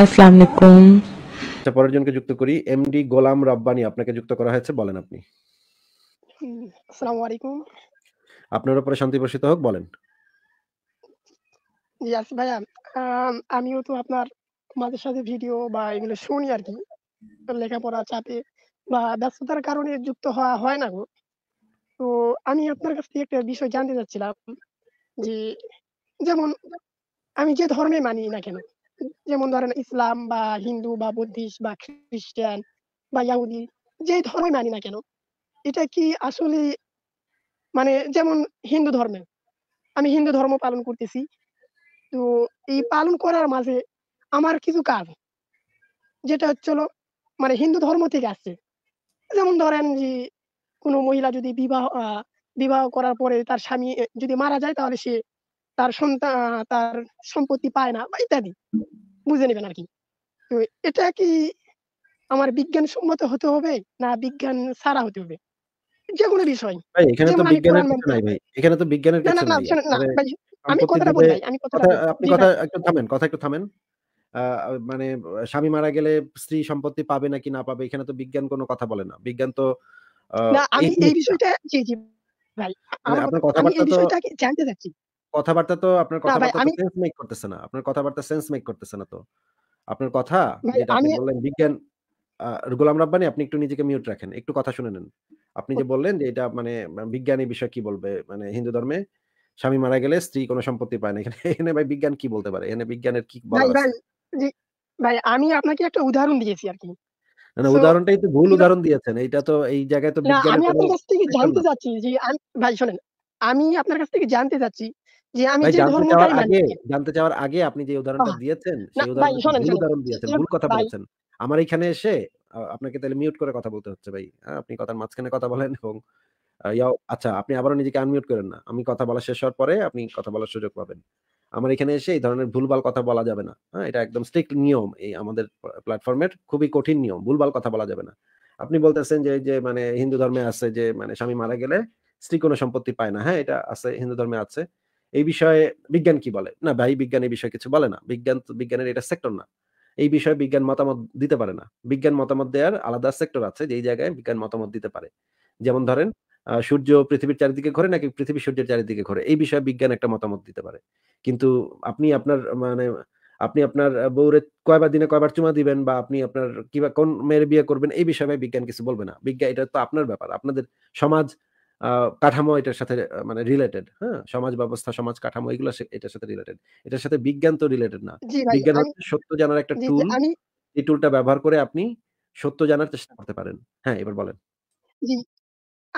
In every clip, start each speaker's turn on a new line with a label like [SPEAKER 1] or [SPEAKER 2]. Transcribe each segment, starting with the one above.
[SPEAKER 1] আসসালামু আলাইকুম আচ্ছা পরের জনকে যুক্ত করি এমডি গোলাম রাব্বানি আপনাকে যুক্ত করা হয়েছে বলেন আপনি
[SPEAKER 2] আসসালামু আলাইকুম
[SPEAKER 1] আপনার উপরে শান্তি বর্ষিত হোক বলেন
[SPEAKER 2] ভাইয়া আমিও তো আপনার মাঝে সাথে ভিডিও বা এগুলো শুনি আর কি লেখাপড়া চাপে বা ব্যস্ততার কারণে যুক্ত হওয়া হয় না গো তো আমি আপনার কাছ থেকে একটা বিষয় জানতে চাচ্ছিলাম যে যেমন আমি যে ধর্মে মানি না কেন যেমন ধরেন ইসলাম বা হিন্দু বা বুদ্ধিস্ট বা খ্রিস্টান বা ইয়াহুদি যে ধর্মই মানি না কেন এটা কি আসলে মানে যেমন হিন্দু ধর্মে আমি হিন্দু ধর্ম পালন করতেছি তো এই পালন করার মাঝে আমার কিছু কাজ যেটা হচ্ছিল মানে হিন্দু ধর্ম থেকে আসছে যেমন ধরেন যে কোনো মহিলা যদি বিবাহ বিবাহ করার পরে তার স্বামী যদি মারা যায় তাহলে সে তার সন্তান তার সম্পত্তি পায় না বা ইত্যাদি বুঝে নেবেন আর কি তো এটা কি আমার বিজ্ঞান সম্মত হতে হবে না বিজ্ঞান ছাড়া হতে হবে যে কোনো বিষয় ভাই এখানে তো বিজ্ঞানের কিছু
[SPEAKER 1] নাই ভাই এখানে তো বিজ্ঞানের কিছু নাই মানে আমি কথাটা বলি আমি কথাটা আপনি কথা একটু থামেন কথা একটু থামেন মানে স্বামী মারা গেলে স্ত্রী সম্পত্তি পাবে নাকি না পাবে এখানে তো বিজ্ঞান কোনো কথা বলে না বিজ্ঞান তো না আমি এই
[SPEAKER 2] বিষয়টা জি জি ভাই মানে কথাবার্তা তো জানতে চাচ্ছি
[SPEAKER 1] কথাবার্তা তো আপনার কথাবার্তা সেন্স মেক করতেছে না আপনার কথাবার্তা সেন্স মেক করতেছে না তো আপনার কথা যেটা আপনি বললেন বিজ্ঞান গোলাম রাব্বানি আপনি একটু নিজেকে মিউট রাখেন একটু কথা শুনে নেন আপনি যে বললেন যে এটা মানে, মানে বিজ্ঞানী বিষয় কি বলবে মানে হিন্দু ধর্মে স্বামী মারা গেলে স্ত্রী কোনো সম্পত্তি পায় না এখানে এখানে ভাই বিজ্ঞান কি বলতে পারে এখানে বিজ্ঞানের কি
[SPEAKER 2] ভাই আমি আপনাকে একটা উদাহরণ দিয়েছি আর কি
[SPEAKER 1] না উদাহরণটাই তো ভুল উদাহরণ দিয়েছেন এটা তো এই জায়গায় তো বিজ্ঞান আমি আপনার কাছ থেকে জানতে
[SPEAKER 2] চাচ্ছি যে ভাই শুনেন আমি আপনার কাছ থেকে জানতে চাচ্ছি যে আমি যে ধর্মটাই মানি
[SPEAKER 1] জানতে আগে আপনি যে উদাহরণটা দিয়েছেন সেই উদাহরণ দিয়েছেন ভুল কথা বলেছেন আমার এখানে এসে আপনাকে তাহলে মিউট করে কথা বলতে হচ্ছে ভাই আপনি কথার মাঝখানে কথা বলেন এবং আচ্ছা আপনি আবারও নিজেকে আনমিউট করেন না আমি কথা বলা শেষ হওয়ার পরে আপনি কথা বলার সুযোগ পাবেন আমার এখানে এসে এই ধরনের ভুলভাল কথা বলা যাবে না হ্যাঁ এটা একদম স্ট্রিক্ট নিয়ম এই আমাদের প্ল্যাটফর্মের খুবই কঠিন নিয়ম ভুলভাল কথা বলা যাবে না আপনি বলতেছেন যে যে মানে হিন্দু ধর্মে আছে যে মানে স্বামী মারা গেলে স্ত্রী কোনো সম্পত্তি পায় না হ্যাঁ এটা আছে হিন্দু ধর্মে আছে এই বিষয়ে বিজ্ঞান কি বলে না ভাই বিজ্ঞান এই বিষয়ে কিছু বলে না বিজ্ঞান বিজ্ঞানের এটা সেক্টর না এই বিষয়ে বিজ্ঞান মতামত দিতে পারে না বিজ্ঞান মতামত দেওয়ার আলাদা সেক্টর আছে যেই জায়গায় বিজ্ঞান মতামত দিতে পারে যেমন ধরেন সূর্য পৃথিবীর চারিদিকে ঘোরে নাকি পৃথিবী সূর্যের চারিদিকে ঘোরে এই বিষয়ে বিজ্ঞান একটা মতামত দিতে পারে কিন্তু আপনি আপনার মানে আপনি আপনার বউরে কয়বার দিনে কয়বার চুমা দিবেন বা আপনি আপনার কিবা কোন মেয়ের বিয়ে করবেন এই বিষয়ে বিজ্ঞান কিছু বলবে না বিজ্ঞান এটা তো আপনার ব্যাপার আপনাদের সমাজ কাঠামো এটার সাথে মানে রিলেটেড হ্যাঁ সমাজ ব্যবস্থা সমাজ কাঠামো এগুলো এটার সাথে রিলেটেড এটার সাথে বিজ্ঞান তো রিলেটেড না বিজ্ঞান হচ্ছে সত্য জানার একটা টুল এই টুলটা ব্যবহার করে আপনি সত্য জানার চেষ্টা করতে পারেন হ্যাঁ এবার বলেন
[SPEAKER 2] জি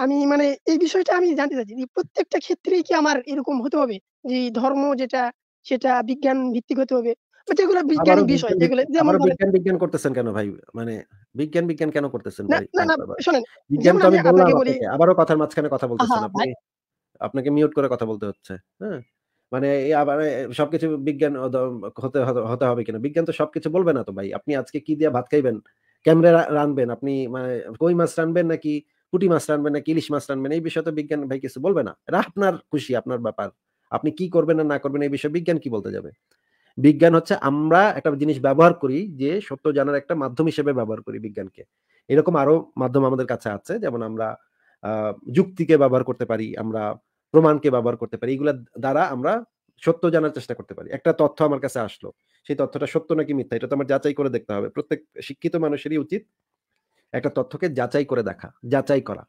[SPEAKER 2] আমি মানে এই বিষয়টা আমি জানতে চাচ্ছি যে প্রত্যেকটা ক্ষেত্রেই কি আমার এরকম হতে হবে যে ধর্ম যেটা সেটা বিজ্ঞান ভিত্তিক হতে হবে যেগুলো বিষয় যেগুলো যেমন বিজ্ঞান
[SPEAKER 1] বিজ্ঞান করতেছেন কেন ভাই মানে বিজ্ঞান বিজ্ঞান কেন করতেছেন ভাই না না শুনেন আবারও কথার মাঝখানে কথা বলতেছেন আপনি আপনাকে মিউট করে কথা বলতে হচ্ছে হ্যাঁ মানে আবার সবকিছু বিজ্ঞান হতে হতে হবে কিনা বিজ্ঞান তো সবকিছু বলবে না তো ভাই আপনি আজকে কি দিয়ে ভাত খাইবেন ক্যামেরা রানবেন আপনি মানে কই মাছ রানবেন নাকি পুটি মাছ রানবেন নাকি ইলিশ মাছ রানবেন এই বিষয়ে তো বিজ্ঞান ভাই কিছু বলবে না এটা আপনার খুশি আপনার ব্যাপার আপনি কি করবেন না না করবেন এই বিষয়ে বিজ্ঞান কি বলতে যাবে বিজ্ঞান হচ্ছে আমরা একটা জিনিস ব্যবহার করি যে সত্য জানার একটা মাধ্যম হিসেবে ব্যবহার করি বিজ্ঞানকে এরকম আরো মাধ্যম আমাদের কাছে আছে যেমন আমরা যুক্তিকে ব্যবহার করতে পারি আমরা প্রমাণকে ব্যবহার করতে পারি এগুলোর দ্বারা আমরা সত্য জানার চেষ্টা করতে পারি একটা তথ্য আমার কাছে আসলো সেই তথ্যটা সত্য নাকি মিথ্যা এটা তো আমার যাচাই করে দেখতে হবে প্রত্যেক শিক্ষিত মানুষেরই উচিত একটা তথ্যকে যাচাই করে দেখা যাচাই করা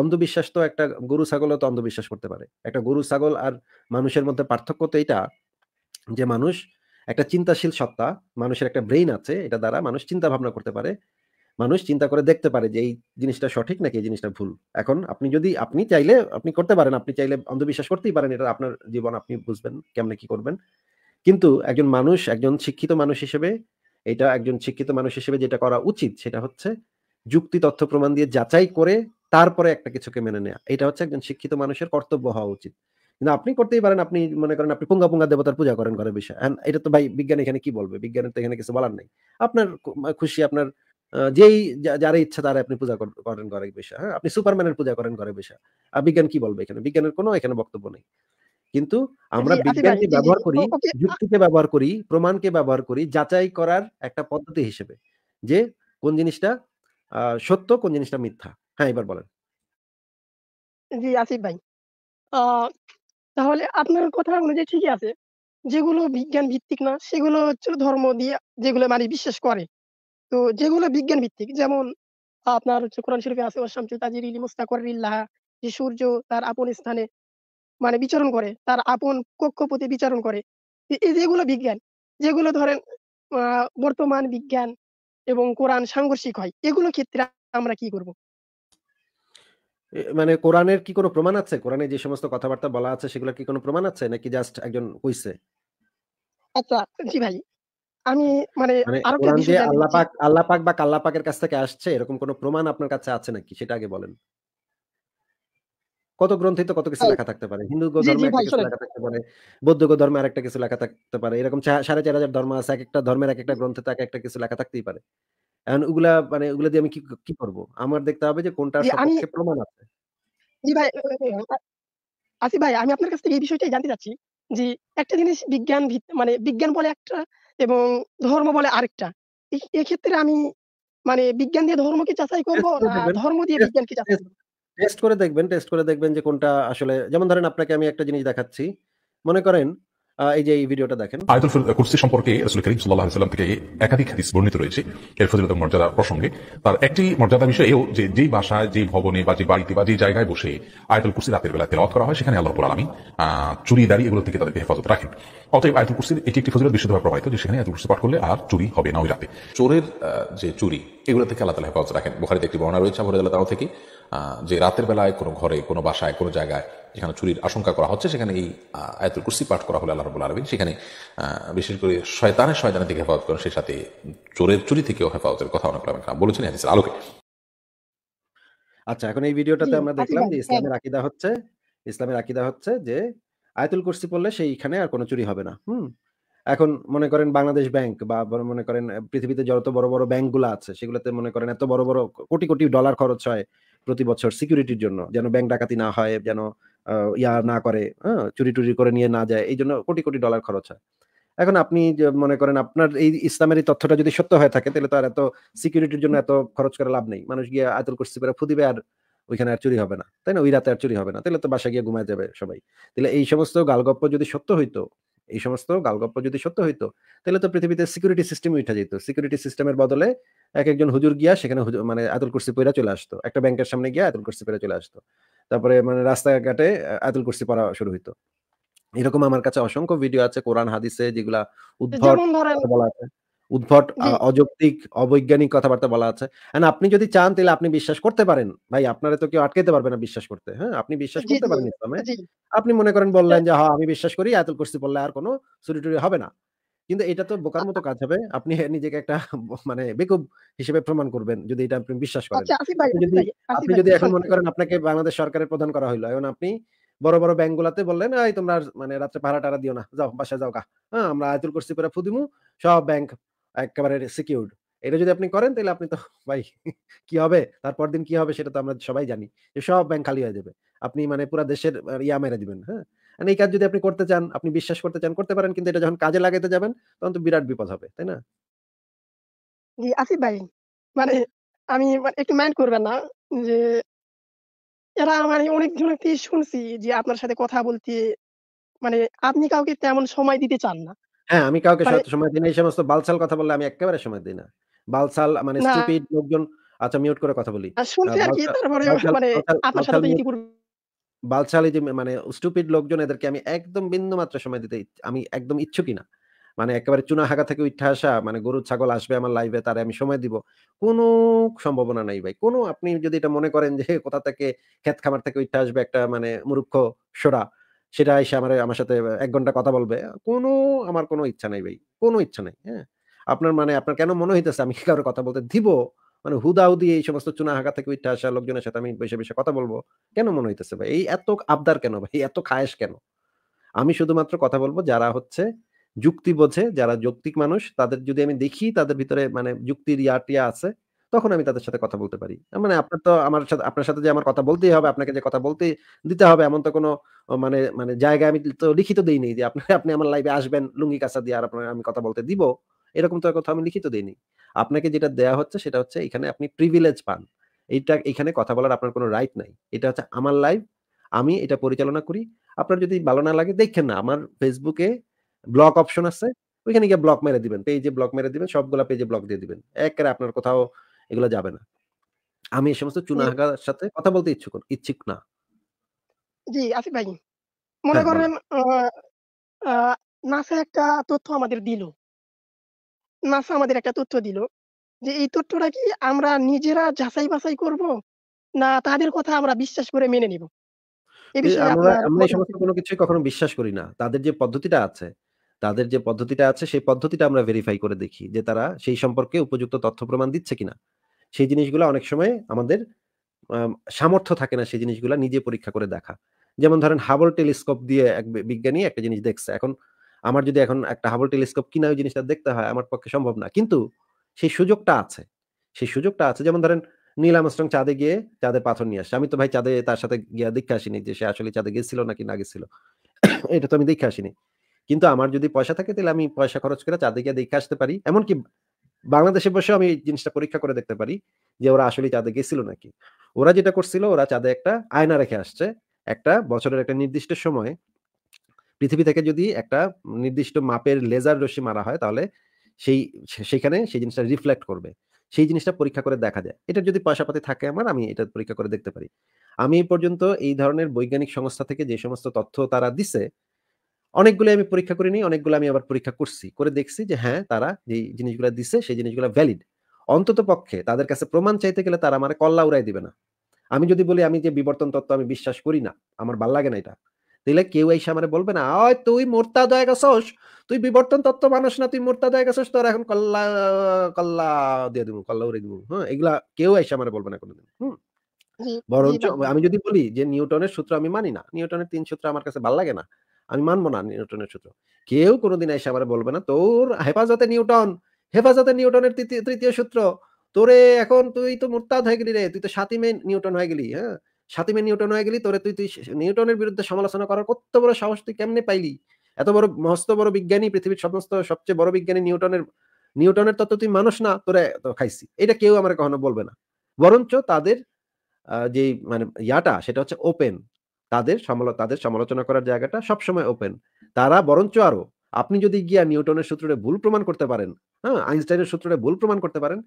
[SPEAKER 1] অন্ধবিশ্বাস তো একটা গরু ছাগলও তো অন্ধবিশ্বাস করতে পারে একটা গরু ছাগল আর মানুষের মধ্যে পার্থক্য তো এটা যে মানুষ একটা চিন্তাশীল সত্তা মানুষের একটা ব্রেইন আছে এটা দ্বারা মানুষ চিন্তা ভাবনা করতে পারে মানুষ চিন্তা করে দেখতে পারে যে এই জিনিসটা সঠিক নাকি এই জিনিসটা ভুল এখন আপনি যদি আপনি চাইলে আপনি করতে পারেন আপনি চাইলে অন্ধবিশ্বাস করতেই পারেন এটা আপনার জীবন আপনি বুঝবেন কেমনে কি করবেন কিন্তু একজন মানুষ একজন শিক্ষিত মানুষ হিসেবে এটা একজন শিক্ষিত মানুষ হিসেবে যেটা করা উচিত সেটা হচ্ছে যুক্তি তথ্য প্রমাণ দিয়ে যাচাই করে তারপরে একটা কিছুকে মেনে নেয়া এটা হচ্ছে একজন শিক্ষিত মানুষের কর্তব্য হওয়া উচিত কিন্তু আপনি করতেই পারেন আপনি মনে করেন আপনি পুঙ্গা পুঙ্গা দেবতার পূজা করেন ঘরে বিষয় এটা তো ভাই বিজ্ঞান এখানে কি বলবে বিজ্ঞানের তো এখানে কিছু বলার নেই আপনার খুশি আপনার যেই যারা ইচ্ছা তারা আপনি পূজা করেন ঘরে বিষয় হ্যাঁ আপনি সুপারম্যানের পূজা করেন ঘরে বিষয় আর বিজ্ঞান কি বলবে এখানে বিজ্ঞানের কোনো এখানে বক্তব্য নেই কিন্তু আমরা আচ্ছা বিজ্ঞানকে ব্যবহার করি যুক্তিকে ব্যবহার করি প্রমাণকে ব্যবহার করি যাচাই করার একটা পদ্ধতি হিসেবে যে কোন জিনিসটা সত্য কোন জিনিসটা মিথ্যা হ্যাঁ
[SPEAKER 2] এবার বলেন জি আসিফ ভাই তাহলে আপনার কথা অনুযায়ী ঠিকই আছে যেগুলো বিজ্ঞান ভিত্তিক না সেগুলো হচ্ছে ধর্ম দিয়ে যেগুলো মানে বিশ্বাস করে তো যেগুলো বিজ্ঞান ভিত্তিক যেমন আপনার হচ্ছে কোরআন শরীফে আছে ইলি মুস্তাকর মুস্তাকরিল্লাহ যে সূর্য তার আপন স্থানে মানে বিচরণ করে তার আপন কক্ষপতি বিচরণ করে যেগুলো বিজ্ঞান যেগুলো ধরেন বর্তমান বিজ্ঞান এবং কোরআন সাংঘর্ষিক হয় এগুলো ক্ষেত্রে আমরা কি করব
[SPEAKER 1] মানে কোরআনের কি কোনো প্রমাণ আছে কোরআনে যে সমস্ত কথাবার্তা বলা আছে সেগুলো কি কোনো প্রমাণ আছে নাকি জাস্ট একজন কইছে
[SPEAKER 2] আচ্ছা জি ভাই আমি মানে, মানে আরো কিছু আল্লাহ পাক
[SPEAKER 1] আল্লাহ পাক বা কাল্লা পাকের কাছ থেকে আসছে এরকম কোনো প্রমাণ আপনার কাছে আছে নাকি সেটা আগে বলেন কত গ্রন্থিত কত কিছু লেখা থাকতে পারে হিন্দু ধর্মে একটা কিছু লেখা থাকতে পারে বৌদ্ধ ধর্মে আরেকটা কিছু লেখা থাকতে পারে এরকম সাড়ে চার হাজার ধর্ম আছে এক একটা ধর্মের এক একটা গ্রন্থে এক একটা কিছু লেখা থাকতেই পারে ওগুলা মানে ওগুলা দিয়ে আমি কি করব আমার দেখতে হবে যে কোনটা প্রমাণ আছে
[SPEAKER 2] জি ভাই ভাই আমি আপনার কাছ থেকে এই বিষয়টাই জানতে চাচ্ছি যে একটা জিনিস বিজ্ঞান মানে বিজ্ঞান বলে একটা এবং ধর্ম বলে আরেকটা এক্ষেত্রে আমি মানে বিজ্ঞান দিয়ে ধর্ম কি যাচাই করব না ধর্ম দিয়ে বিজ্ঞান কি যাচাই
[SPEAKER 1] টেস্ট করে দেখবেন টেস্ট করে দেখবেন যে কোনটা আসলে যেমন ধরেন আপনাকে আমি একটা জিনিস দেখাচ্ছি মনে করেন এই যে এই ভিডিওটা দেখেন আয়তুল কুরসি সম্পর্কে করিম সাল্লাম থেকে একাধিক হাদিস বর্ণিত রয়েছে এর মর্যাদা প্রসঙ্গে তার একটি মর্যাদা বিষয় এও যে যেই বাসায় ভবনে বা যে বাড়িতে বা যে জায়গায় বসে আয়তুল কুরসি রাতের বেলা করা হয় সেখানে আল্লাহ চুরি দাড়ি এগুলো থেকে তাদেরকে হেফাজত রাখেন অতএব আয়তুল কুরসির এটি একটি ফজিলত বিশুদ্ধভাবে যে সেখানে আয়তুল কুরসি পাঠ করলে আর চুরি হবে না ওই রাতে চোরের যে চুরি এগুলো থেকে আল্লাহ তালা হেফাজত রাখেন বুখারিতে একটি বর্ণনা রয়েছে আবহাওয়া আল্লাহ থেকে যে রাতের বেলায় কোনো ঘরে কোনো বাসায় কোনো জায়গায় যেখানে চুরির আশঙ্কা করা হচ্ছে সেখানে এই আয়তুল কুর্সি পাঠ করা হলে আল্লাহ রবুল্লা আলমিন সেখানে বিশেষ করে শয়তানের শয়তানের থেকে হেফাজত করেন সেই সাথে চোরের চুরি থেকেও হেফাজতের কথা অনেক আমি বলেছেন হাদিসের আলোকে আচ্ছা এখন এই ভিডিওটাতে আমরা আচ্ছা, দেখলাম যে হ্যাঁ। ইসলামের আকিদা হচ্ছে ইসলামের আকিদা হচ্ছে যে আয়তুল কুর্সি পড়লে সেইখানে আর কোনো চুরি হবে না হুম এখন মনে করেন বাংলাদেশ ব্যাংক বা মনে করেন পৃথিবীতে যত বড় বড় ব্যাংকগুলো আছে সেগুলোতে মনে করেন এত বড় বড় কোটি কোটি ডলার খরচ হয় প্রতি বছর সিকিউরিটির জন্য যেন ব্যাংক ডাকাতি না হয় যেন ইয়া না করে হ্যাঁ চুরি টুরি করে নিয়ে না যায় এই জন্য কোটি কোটি ডলার খরচ হয় এখন আপনি মনে করেন আপনার এই ইসলামের এই তথ্যটা যদি সত্য হয়ে থাকে তাহলে তো আর এত সিকিউরিটির জন্য এত খরচ করে লাভ নেই মানুষ গিয়ে আতল করছি করে ফুদিবে আর ওইখানে আর চুরি হবে না তাই না ওই রাতে আর চুরি হবে না তাহলে তো বাসা গিয়ে ঘুমায় যাবে সবাই তাহলে এই সমস্ত গালগপ্প যদি সত্য হইতো এই সমস্ত গালগপ্প যদি সত্য হইতো তাহলে তো পৃথিবীতে সিকিউরিটি সিস্টেম উঠে যেত সিকিউরিটি সিস্টেমের বদলে এক একজন হুজুর গিয়া সেখানে মানে আতুল কুর্সি পইরা চলে আসতো একটা ব্যাংকের সামনে গিয়া আতুল কুর্সি পইরা চলে আসতো তারপরে মানে রাস্তাঘাটে আতুল কুর্সি পড়া শুরু হইতো এরকম আমার কাছে অসংখ্য ভিডিও আছে কোরআন হাদিসে যেগুলা উদ্ভব বলা আছে উদ্ভট অযৌক্তিক অবৈজ্ঞানিক কথাবার্তা বলা আছে এন্ড আপনি যদি চান তাহলে আপনি বিশ্বাস করতে পারেন ভাই আপনারা তো কেউ আটকাইতে পারবে না বিশ্বাস করতে হ্যাঁ আপনি বিশ্বাস করতে পারেন ইসলামে আপনি মনে করেন বললেন যে হ্যাঁ আমি বিশ্বাস করি আয়াতুল কুরসি বললে আর কোনো চুরি টুরি হবে না কিন্তু এটা তো বোকার মতো কাজ হবে আপনি নিজেকে একটা মানে বেকুব হিসেবে প্রমাণ করবেন যদি এটা আপনি বিশ্বাস করেন আচ্ছা, আপনি যদি এখন মনে করেন আপনাকে বাংলাদেশ সরকারের প্রধান করা হইলো এখন আপনি বড় বড় ব্যাংক গুলাতে বললেন তোমরা মানে রাত্রে ভাড়া টাড়া দিও না যাও বাসায় যাও গা হ্যাঁ আমরা আয়তুল করছি করে ফুদিমু সব ব্যাংক একেবারে সিকিউর্ড এটা যদি আপনি করেন তাহলে আপনি তো ভাই কি হবে তারপর দিন কি হবে সেটা তো আমরা সবাই জানি যে সব ব্যাংক খালি হয়ে যাবে আপনি মানে পুরো দেশের ইয়া মেরে দিবেন হ্যাঁ মানে এই কাজ যদি আপনি করতে চান আপনি বিশ্বাস করতে চান করতে পারেন কিন্তু এটা যখন কাজে লাগাইতে যাবেন তখন তো বিরাট বিপদ হবে তাই না
[SPEAKER 2] জি আসিফ ভাই মানে আমি মানে একটু মাইন্ড করবেন না যে এরা মানে অনেক জনকে শুনছি যে আপনার সাথে কথা বলতে মানে আপনি কাউকে তেমন সময় দিতে চান না
[SPEAKER 1] হ্যাঁ, আমি কাউকে মানে সময় দিই না। এই সমস্ত বালসাল কথা বললে আমি একেবারে সময় দিই না। বালসাল মানে স্টুপিড লোকজন আচ্ছা মিউট করে কথা বলি। আর মানে যে মানে স্টুপিড লোকজন এদেরকে আমি একদম বিন্দু মাত্র সময় দিতে আমি একদম ইচ্ছুক না। মানে একেবারে চুনা হাগা থেকে উঠে আসা মানে গরু ছাগল আসবে আমার লাইভে তারে আমি সময় দিব। কোন সম্ভাবনা নাই ভাই। কোন আপনি যদি এটা মনে করেন যে কোথা থেকে ক্ষেত খামার থেকে উঠে আসবে একটা মানে মুরুক্ষ সোরা সেটা এসে আমার আমার সাথে এক ঘন্টা কথা বলবে কোনো আমার কোনো ইচ্ছা নাই ভাই কোনো ইচ্ছা নাই হ্যাঁ আপনার মানে আপনার কেন মনে হইতেছে আমি কারোর কথা বলতে দিব মানে হুদাহুদি এই সমস্ত চুনা হাঁকা থেকে উঠে আসা লোকজনের সাথে আমি বসে বসে কথা বলবো কেন মনে হইতেছে ভাই এই এত আবদার কেন ভাই এত খায়স কেন আমি শুধুমাত্র কথা বলবো যারা হচ্ছে যুক্তি বোঝে যারা যৌক্তিক মানুষ তাদের যদি আমি দেখি তাদের ভিতরে মানে যুক্তির ইয়াটিয়া আছে তখন আমি তাদের সাথে কথা বলতে পারি মানে আপনার তো আমার সাথে আপনার সাথে যে আমার কথা বলতেই হবে আপনাকে যে কথা বলতে দিতে হবে এমন তো কোনো মানে মানে জায়গায় আমি তো লিখিত দিই নি যে আপনি আপনি আমার লাইভে আসবেন লুঙ্গি কাঁচা দিয়ে আর আপনার আমি কথা বলতে দিব এরকম তো কথা আমি লিখিত দিই নি আপনাকে যেটা দেয়া হচ্ছে সেটা হচ্ছে এখানে আপনি প্রিভিলেজ পান এইটা এখানে কথা বলার আপনার কোনো রাইট নাই এটা হচ্ছে আমার লাইভ আমি এটা পরিচালনা করি আপনার যদি ভালো না লাগে দেখেন না আমার ফেসবুকে ব্লক অপশন আছে ওইখানে গিয়ে ব্লক মেরে দিবেন পেজে ব্লক মেরে দিবেন সবগুলা পেজে ব্লক দিয়ে দিবেন একেবারে আপনার কোথাও এগুলো যাবে না আমি এই সমস্ত চুনাহাগার সাথে কথা বলতে ইচ্ছুক ইচ্ছুক না
[SPEAKER 2] জি আসিফ ভাই মনে হ্যাঁ, করেন নাসা একটা তথ্য আমাদের দিল নাসা আমাদের একটা তথ্য দিল যে এই তথ্যটা কি আমরা নিজেরা যাচাই বাছাই করব না তাদের কথা আমরা বিশ্বাস করে মেনে নিব এই বিষয়ে আমরা এই সমস্ত কোনো
[SPEAKER 1] কিছু কখনো বিশ্বাস করি না তাদের যে পদ্ধতিটা আছে তাদের যে পদ্ধতিটা আছে সেই পদ্ধতিটা আমরা ভেরিফাই করে দেখি যে তারা সেই সম্পর্কে উপযুক্ত তথ্য প্রমাণ দিচ্ছে কিনা সেই জিনিসগুলো অনেক সময় আমাদের সামর্থ্য থাকে না সেই জিনিসগুলো নিজে পরীক্ষা করে দেখা যেমন ধরেন হাবল টেলিস্কোপ দিয়ে এক বিজ্ঞানী একটা জিনিস দেখছে এখন আমার যদি এখন একটা হাবল টেলিস্কোপ কিনা ওই জিনিসটা দেখতে হয় আমার পক্ষে সম্ভব না কিন্তু সেই সুযোগটা আছে সেই সুযোগটা আছে যেমন ধরেন নীল আমস্ট্রং চাঁদে গিয়ে চাঁদে পাথর নিয়ে আসছে আমি তো ভাই চাঁদে তার সাথে গিয়ে দেখে আসিনি যে সে আসলে চাঁদে গেছিল নাকি না গেছিল এটা তো আমি দেখে আসিনি কিন্তু আমার যদি পয়সা থাকে তাহলে আমি পয়সা খরচ করে চাঁদে গিয়ে দেখে আসতে পারি এমনকি বাংলাদেশে বসে আমি এই জিনিসটা পরীক্ষা করে দেখতে পারি যে ওরা আসলে চাঁদে গেছিল নাকি ওরা যেটা করছিল ওরা চাঁদে একটা আয়না রেখে আসছে একটা বছরের একটা নির্দিষ্ট সময়ে পৃথিবী থেকে যদি একটা নির্দিষ্ট মাপের লেজার রশ্মি মারা হয় তাহলে সেই সেখানে সেই জিনিসটা রিফ্লেক্ট করবে সেই জিনিসটা পরীক্ষা করে দেখা যায় এটা যদি পয়সাপাতি থাকে আমার আমি এটা পরীক্ষা করে দেখতে পারি আমি এই পর্যন্ত এই ধরনের বৈজ্ঞানিক সংস্থা থেকে যে সমস্ত তথ্য তারা দিছে অনেকগুলো আমি পরীক্ষা করিনি অনেকগুলো আমি আবার পরীক্ষা করছি করে দেখছি যে হ্যাঁ তারা যে জিনিসগুলো দিছে সেই জিনিসগুলো ভ্যালিড অন্তত পক্ষে তাদের কাছে প্রমাণ চাইতে গেলে তারা আমার কল্লা উড়াই দিবে না আমি যদি বলি আমি যে বিবর্তন তত্ত্ব আমি বিশ্বাস করি না আমার ভাল লাগে না এটা তাহলে কেউ এসে আমার বলবে না ওই তুই মোর্তা দয়া গেছস তুই বিবর্তন তত্ত্ব মানুষ না তুই মোর্তা দয়া গেছস তোর এখন কল্লা কল্লা দিয়ে দিব কল্লা উড়াই দিব হ্যাঁ এগুলা কেউ এসে আমার বলবে না কোনোদিন হুম বরঞ্চ আমি যদি বলি যে নিউটনের সূত্র আমি মানি না নিউটনের তিন সূত্র আমার কাছে ভাল লাগে না আমি মানবো না নিউটনের সূত্র কেউ কোনোদিন এসে আবার বলবে না তোর হেফাজতে নিউটন হেফাজতে নিউটনের তৃতীয় সূত্র তোরে এখন তুই তো মোরতাদ হয়ে গেলি রে তুই তো সাতিমে নিউটন হয়ে গেলি হ্যাঁ সাতিমে নিউটন হয়ে গেলি তোরে তুই তুই নিউটনের বিরুদ্ধে সমালোচনা করার কত বড় সাহস তুই কেমনে পাইলি এত বড় মস্ত বড় বিজ্ঞানী পৃথিবীর সমস্ত সবচেয়ে বড় বিজ্ঞানী নিউটনের নিউটনের তত্ত্ব তুই মানুষ না তোরে খাইছি এটা কেউ আমার কখনো বলবে না বরঞ্চ তাদের যে মানে ইয়াটা সেটা হচ্ছে ওপেন তাদের তাদের সমালোচনা করার জায়গাটা সবসময় ওপেন তারা বরঞ্চ আরো আপনি যদি গিয়া নিউটনের সূত্রে ভুল প্রমাণ করতে পারেন হ্যাঁ আইনস্টাইনের সূত্রে ভুল প্রমাণ করতে পারেন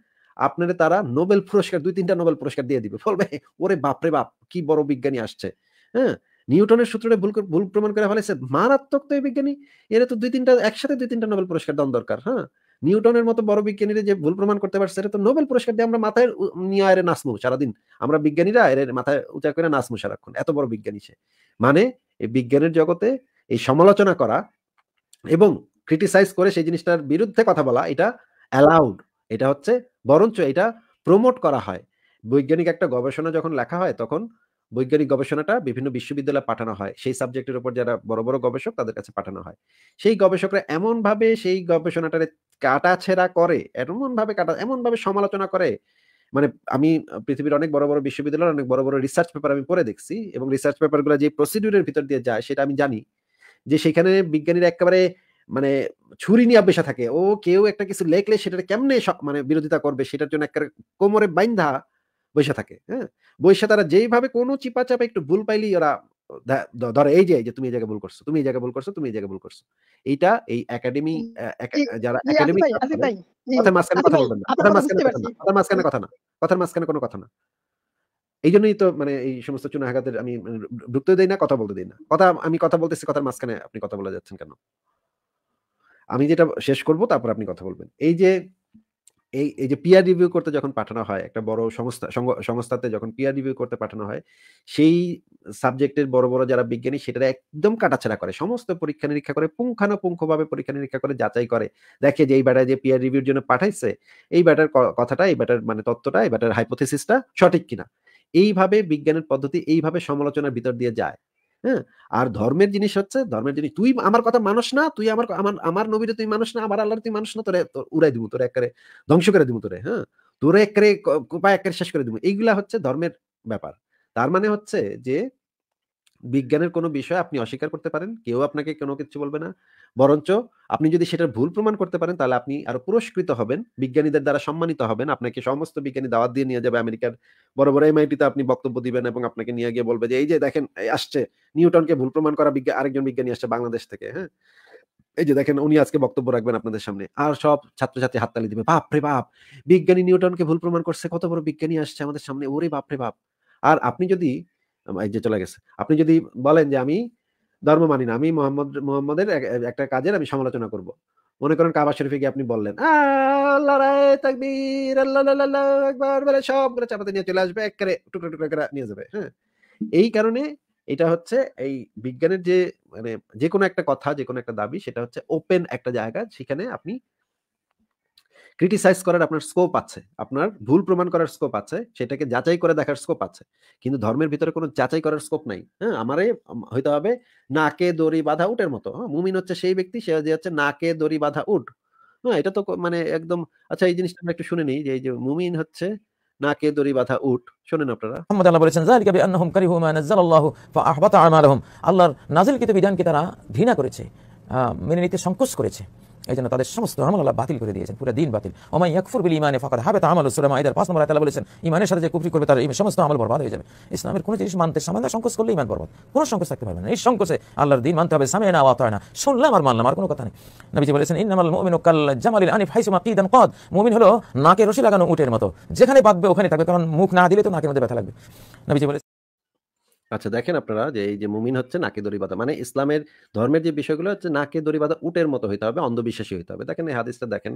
[SPEAKER 1] আপনার তারা নোবেল পুরস্কার দুই তিনটা নোবেল পুরস্কার দিয়ে দিবে বলবে ওরে বাপরে বাপ কি বড় বিজ্ঞানী আসছে হ্যাঁ নিউটনের সূত্রে ভুল ভুল প্রমাণ করে ফেলেছে মারাত্মক তো এই বিজ্ঞানী এরা তো দুই তিনটা একসাথে দুই তিনটা নোবেল পুরস্কার দেওয়ার দরকার হ্যাঁ নিউটনের মতো বড় বিজ্ঞানীরা যে ভুল প্রমাণ করতে পারছে সেটা তো নোবেল পুরস্কার দিয়ে আমরা মাথায় নিয়ে আয়ের নাচমু সারাদিন আমরা বিজ্ঞানীরা আয়রে মাথায় উচা করে নাচমু সারাক্ষণ এত বড় বিজ্ঞানী সে মানে এই বিজ্ঞানের জগতে এই সমালোচনা করা এবং ক্রিটিসাইজ করে সেই জিনিসটার বিরুদ্ধে কথা বলা এটা অ্যালাউড এটা হচ্ছে বরঞ্চ এটা প্রমোট করা হয় বৈজ্ঞানিক একটা গবেষণা যখন লেখা হয় তখন বৈজ্ঞানিক গবেষণাটা বিভিন্ন বিশ্ববিদ্যালয়ে পাঠানো হয় সেই সাবজেক্টের উপর যারা বড় বড় গবেষক তাদের কাছে পাঠানো হয় সেই গবেষকরা এমনভাবে সেই গবেষণাটারে কাটাছেড়া করে এমনভাবে কাটা এমনভাবে সমালোচনা করে মানে আমি পৃথিবীর অনেক বড় বড় বিশ্ববিদ্যালয়ের অনেক বড় বড় রিসার্চ পেপার আমি পড়ে দেখছি এবং রিসার্চ পেপারগুলো যে প্রসিডিউরের ভিতর দিয়ে যায় সেটা আমি জানি যে সেখানে বিজ্ঞানীরা একেবারে মানে ছুরি নিয়ে বেসা থাকে ও কেউ একটা কিছু লেখলে সেটা কেমনে মানে বিরোধিতা করবে সেটার জন্য একটা কোমরে বাইন্ধা বৈশা থাকে হ্যাঁ বৈশা তারা যেইভাবে কোনো চিপাচাপে একটু ভুল পাইলেই ওরা ধরো এই যে তুমি এই জায়গায় ভুল করছো তুমি এই জায়গায় ভুল করছো তুমি এই জায়গায় ভুল করছো এইটা এই একাডেমি যারা একাডেমি
[SPEAKER 2] আচ্ছা
[SPEAKER 1] আচ্ছা কথার মাঝখানে আচ্ছা কথা বলবেন না কথার মাঝখানে কথার মাঝখানে কথা না কথার মাঝখানে কোনো কথা না এই জন্যই তো মানে এই সমস্ত চুনাহাগাতের আমি মানে ঢুকতে দিই না কথা বলতে দিই না কথা আমি কথা বলতেছি কথার মাঝখানে আপনি কথা বলে যাচ্ছেন কেন আমি যেটা শেষ করব তারপর আপনি কথা বলবেন এই যে এই এই যে পিয়ার রিভিউ করতে যখন পাঠানো হয় একটা বড় সংস্থা সংস্থাতে যখন পিয়ার রিভিউ করতে পাঠানো হয় সেই সাবজেক্টের বড় বড় যারা বিজ্ঞানী সেটা একদম কাটাছাড়া করে সমস্ত পরীক্ষা নিরীক্ষা করে পুঙ্খানুপুঙ্খভাবে পরীক্ষা নিরীক্ষা করে যাচাই করে দেখে যে এই ব্যাটা যে পিয়ার রিভিউর জন্য পাঠাইছে এই ব্যাটার কথাটা এই ব্যাটার মানে তত্ত্বটা এই ব্যাটার হাইপোথিসিসটা সঠিক কিনা এইভাবে বিজ্ঞানের পদ্ধতি এইভাবে সমালোচনার ভিতর দিয়ে যায় হ্যাঁ আর ধর্মের জিনিস হচ্ছে ধর্মের জিনিস তুই আমার কথা মানুষ না তুই আমার আমার আমার নবীরে তুই মানুষ না আমার আল্লাহর তুই মানুষ না তোরে উড়াই দিব তোরে একবারে ধ্বংস করে দিব তোরে হ্যাঁ তোরে একবারে উপায় একবারে শেষ করে দিব এইগুলা হচ্ছে ধর্মের ব্যাপার তার মানে হচ্ছে যে বিজ্ঞানের কোনো বিষয় আপনি অস্বীকার করতে পারেন কেউ আপনাকে কোনো কিছু বলবে না বরঞ্চ আপনি যদি সেটার ভুল প্রমাণ করতে পারেন তাহলে আপনি আরো পুরস্কৃত হবেন বিজ্ঞানীদের দ্বারা সম্মানিত হবেন আপনাকে সমস্ত বিজ্ঞানী দাওয়াত দিয়ে নিয়ে যাবে আমেরিকার বড় বড় এমআইটিতে আপনি বক্তব্য দিবেন এবং আপনাকে নিয়ে গিয়ে বলবে যে এই যে দেখেন আসছে নিউটনকে ভুল প্রমাণ করা বিজ্ঞান আরেকজন বিজ্ঞানী আসছে বাংলাদেশ থেকে হ্যাঁ এই যে দেখেন উনি আজকে বক্তব্য রাখবেন আপনাদের সামনে আর সব ছাত্রছাত্রী হাততালি দিবে বাপ রে বাপ বিজ্ঞানী নিউটনকে ভুল প্রমাণ করছে কত বড় বিজ্ঞানী আসছে আমাদের সামনে ওরে বাপ রে বাপ আর আপনি যদি যে চলে গেছে আপনি যদি বলেন যে আমি ধর্ম মানি না আমি মোহাম্মদ মোহাম্মদের একটা কাজের আমি সমালোচনা করব মনে করেন কাবা শরীফে গিয়ে আপনি বললেন সবগুলো চাপাতে নিয়ে চলে আসবে একবারে টুকরো টুকরো করে নিয়ে যাবে হ্যাঁ এই কারণে এটা হচ্ছে এই বিজ্ঞানের যে মানে যে কোনো একটা কথা যে কোনো একটা দাবি সেটা হচ্ছে ওপেন একটা জায়গা সেখানে আপনি ক্রিটিসাইজ করার আপনার স্কোপ আছে আপনার ভুল প্রমাণ করার স্কোপ আছে সেটাকে যাচাই করে দেখার স্কোপ আছে কিন্তু ধর্মের ভিতরে কোনো যাচাই করার স্কোপ নাই হ্যাঁ আমারে হইতে হবে নাকে দড়ি বাঁধা উঠের মতো হ্যাঁ মুমিন হচ্ছে সেই ব্যক্তি সে যে হচ্ছে নাকে দড়ি বাঁধা উঠ হ্যাঁ এটা তো মানে একদম আচ্ছা এই জিনিসটা আমরা একটু শুনে নিই যে এই যে মুমিন হচ্ছে নাকে দড়ি বাঁধা উট শুনেন আপনারা মোহাম্মদ আল্লাহ বলেছেন যালিকা বিআন্নাহুম কারিহু মা নাযালাল্লাহু ফাআহবাতা আমালাহুম আল্লাহর নাজিলকৃত বিধানকে তারা ঘৃণা করেছে মেনে নিতে সংকোচ করেছে এই জন্য তাদের সমস্ত আমল বাতিল করে দিয়েছেন পুরো দিন বাতিল ওমাই ইয়াকফুর বিল ইমানে ফাকাদ হাবাত তা আমল সুরামা পাঁচ নম্বর আয়াতে বলেছেন ইমানের সাথে যে কুফরি করবে তার সমস্ত আমল বরবাদ হয়ে যাবে ইসলামের কোনো জিনিস মানতে সামান্য সংকোচ করলে ইমান বরবাদ কোনো সংকোচ থাকতে পারবে না এই সংকোচে আল্লাহর দিন মানতে হবে সামনে না আওয়াত হয় না শুনলাম আর মানলাম আর কোনো কথা নেই নবীজি বলেছেন ইন্নামাল মুমিনু কাল জামালিল আনিফ হাইসু মাকিদান কদ মুমিন হলো নাকে রশি লাগানো উটের মতো যেখানে বাঁধবে ওখানে থাকবে কারণ মুখ না দিলে তো নাকের মধ্যে ব্যথা লাগবে নবীজি বলেছেন আচ্ছা দেখেন আপনারা যে এই যে মুমিন হচ্ছে নাকে দড়ি বাঁধা মানে ইসলামের ধর্মের যে বিষয়গুলো হচ্ছে নাকে দড়ি বাঁধা উটের মতো হইতে হবে অন্ধবিশ্বাসী হইতে হবে দেখেন এই হাদিসটা দেখেন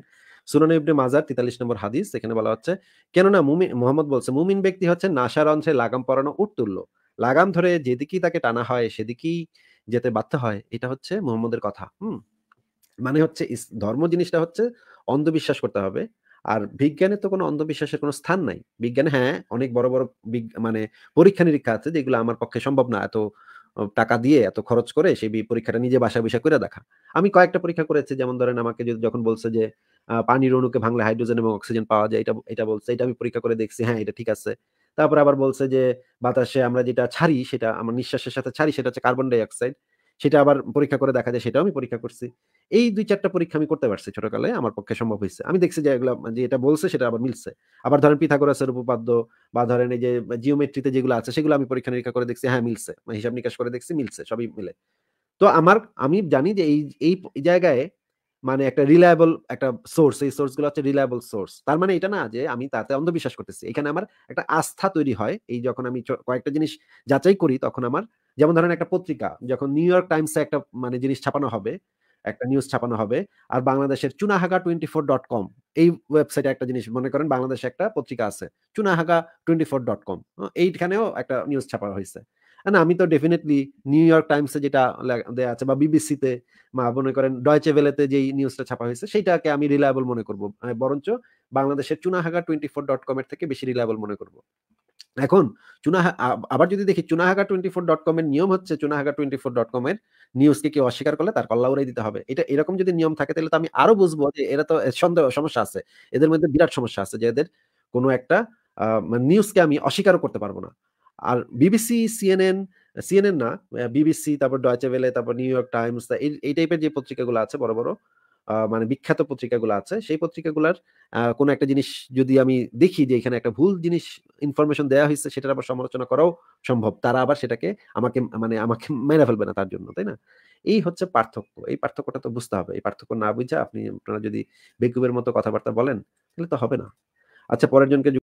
[SPEAKER 1] সুনান ইবনে মাজার তেতাল্লিশ নম্বর হাদিস এখানে বলা হচ্ছে কেননা মুমিন মোহাম্মদ বলছে মুমিন ব্যক্তি হচ্ছে নাসার অংশে লাগাম পরানো উট তুলল লাগাম ধরে যেদিকেই তাকে টানা হয় সেদিকেই যেতে বাধ্য হয় এটা হচ্ছে মোহাম্মদের কথা হুম মানে হচ্ছে ধর্ম জিনিসটা হচ্ছে অন্ধবিশ্বাস করতে হবে আর বিজ্ঞানে তো কোনো অন্ধবিশ্বাসের কোনো স্থান নাই বিজ্ঞানে হ্যাঁ অনেক বড় বড় মানে পরীক্ষা নিরীক্ষা আছে যেগুলো আমার পক্ষে সম্ভব না এত টাকা দিয়ে এত খরচ করে সেই পরীক্ষাটা নিজে বাসা বিষা করে দেখা আমি কয়েকটা পরীক্ষা করেছি যেমন ধরেন আমাকে যদি যখন বলছে যে পানির অণুকে ভাঙলে হাইড্রোজেন এবং অক্সিজেন পাওয়া যায় এটা এটা বলছে এটা আমি পরীক্ষা করে দেখছি হ্যাঁ এটা ঠিক আছে তারপরে আবার বলছে যে বাতাসে আমরা যেটা ছাড়ি সেটা আমার নিঃশ্বাসের সাথে ছাড়ি সেটা হচ্ছে কার্বন ডাইঅক্সাইড সেটা আবার পরীক্ষা করে দেখা যায় সেটাও আমি পরীক্ষা করছি এই দুই চারটা পরীক্ষা আমি করতে পারছি ছোটকালে আমার পক্ষে সম্ভব হয়েছে আমি দেখছি যে এগুলো যে এটা বলছে সেটা আবার মিলছে আবার ধরেন পিথাগোরাসের উপপাদ্য বা ধরেন এই যে জিওমেট্রিতে যেগুলো আছে সেগুলো আমি পরীক্ষা নিরীক্ষা করে দেখছি হ্যাঁ মিলছে মানে হিসাব নিকাশ করে দেখছি মিলছে সবই মিলে তো আমার আমি জানি যে এই এই জায়গায় মানে একটা রিলায়েবল একটা সোর্স এই সোর্স গুলো হচ্ছে রিলায়েবল সোর্স তার মানে এটা না যে আমি তাতে অন্ধবিশ্বাস করতেছি এখানে আমার একটা আস্থা তৈরি হয় এই যখন আমি কয়েকটা জিনিস যাচাই করি তখন আমার যেমন ধরেন একটা পত্রিকা যখন নিউ ইয়র্ক টাইমসে একটা মানে জিনিস ছাপানো হবে একটা নিউজ ছাপানো হবে আর বাংলাদেশের চুনাহাগা টোয়েন্টি ফোর ডট কম এই ওয়েবসাইটে একটা জিনিস মনে করেন বাংলাদেশে একটা পত্রিকা আছে চুনাহাগা টোয়েন্টি ফোর ডট কম এইখানেও একটা নিউজ ছাপানো হয়েছে না আমি তো ডেফিনেটলি নিউ ইয়র্ক টাইমসে যেটা দেওয়া আছে বা বিবিসিতে মা মনে করেন ডয়চে ভেলেতে যেই নিউজটা ছাপা হয়েছে সেইটাকে আমি রিলায়েবল মনে করবো মানে বরঞ্চ বাংলাদেশের চুনাহাগা টোয়েন্টি ফোর ডট কমের থেকে বেশি রিলায়েবল মনে করব এখন চুনাহা আবার যদি দেখি চুনাহাগা টোয়েন্টি ফোর ডট কমের নিয়ম হচ্ছে চুনাহাগা টোয়েন্টি ফোর ডট কমের নিউজকে কেউ অস্বীকার করলে তার কল্লা উড়াই দিতে হবে এটা এরকম যদি নিয়ম থাকে তাহলে তো আমি আরো বুঝবো যে এরা তো সন্দেহ সমস্যা আছে এদের মধ্যে বিরাট সমস্যা আছে যে এদের কোনো একটা নিউজকে আমি অস্বীকারও করতে পারবো না আর বিবিসি সিএনএন সিএনএন না বিবিসি তারপর ডয়চে ভেলে তারপর নিউ ইয়র্ক টাইমস এই টাইপের যে পত্রিকাগুলো আছে বড় বড় মানে বিখ্যাত পত্রিকাগুলো আছে সেই পত্রিকাগুলার কোনো একটা জিনিস যদি আমি দেখি যে এখানে একটা ভুল জিনিস ইনফরমেশন দেওয়া হয়েছে সেটার আবার সমালোচনা করাও সম্ভব তারা আবার সেটাকে আমাকে মানে আমাকে মেনে ফেলবে না তার জন্য তাই না এই হচ্ছে পার্থক্য এই পার্থক্যটা তো বুঝতে হবে এই পার্থক্য না বুঝে আপনি আপনারা যদি বেকুবের মতো কথাবার্তা বলেন তাহলে তো হবে না আচ্ছা পরের জনকে